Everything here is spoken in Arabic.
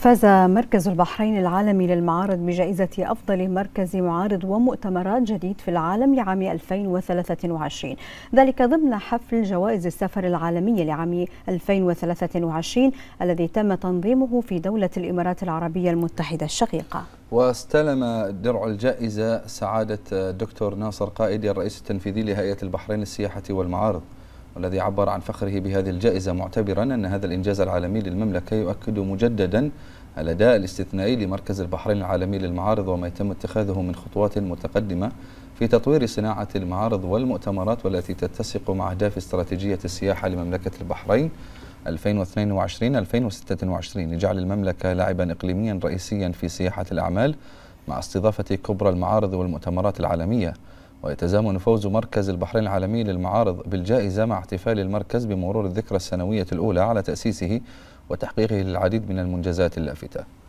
فاز مركز البحرين العالمي للمعارض بجائزة أفضل مركز معارض ومؤتمرات جديد في العالم لعام 2023 ذلك ضمن حفل جوائز السفر العالمية لعام 2023 الذي تم تنظيمه في دولة الإمارات العربية المتحدة الشقيقة واستلم درع الجائزة سعادة الدكتور ناصر قائدي الرئيس التنفيذي لهيئة البحرين للسياحة والمعارض والذي عبر عن فخره بهذه الجائزة معتبرا أن هذا الإنجاز العالمي للمملكة يؤكد مجددا الأداء الاستثنائي لمركز البحرين العالمي للمعارض وما يتم اتخاذه من خطوات متقدمة في تطوير صناعة المعارض والمؤتمرات والتي تتسق مع أهداف استراتيجية السياحة لمملكة البحرين 2022-2026 لجعل المملكة لاعبا إقليميا رئيسيا في سياحة الأعمال مع استضافة كبرى المعارض والمؤتمرات العالمية ويتزامن فوز مركز البحرين العالمي للمعارض بالجائزة مع احتفال المركز بمرور الذكرى السنوية الأولى على تأسيسه وتحقيقه للعديد من المنجزات اللافتة